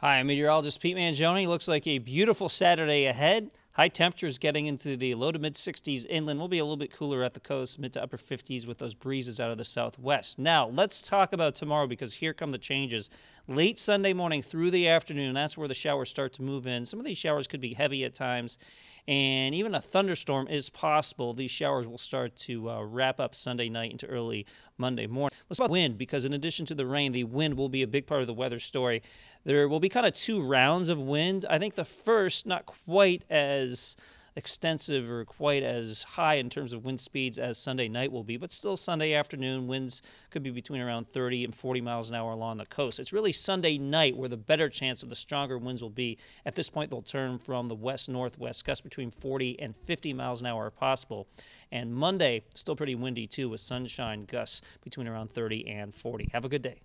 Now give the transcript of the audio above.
Hi, I'm meteorologist Pete Mangione. Looks like a beautiful Saturday ahead. High temperatures getting into the low to mid 60s inland will be a little bit cooler at the coast, mid to upper 50s with those breezes out of the southwest. Now, let's talk about tomorrow because here come the changes. Late Sunday morning through the afternoon, that's where the showers start to move in. Some of these showers could be heavy at times, and even a thunderstorm is possible. These showers will start to uh, wrap up Sunday night into early Monday morning. Let's talk about wind because, in addition to the rain, the wind will be a big part of the weather story. There will be kind of two rounds of wind. I think the first, not quite as as extensive or quite as high in terms of wind speeds as Sunday night will be, but still Sunday afternoon winds could be between around 30 and 40 miles an hour along the coast. It's really Sunday night where the better chance of the stronger winds will be. At this point, they'll turn from the west northwest, gusts between 40 and 50 miles an hour possible. And Monday, still pretty windy too, with sunshine gusts between around 30 and 40. Have a good day.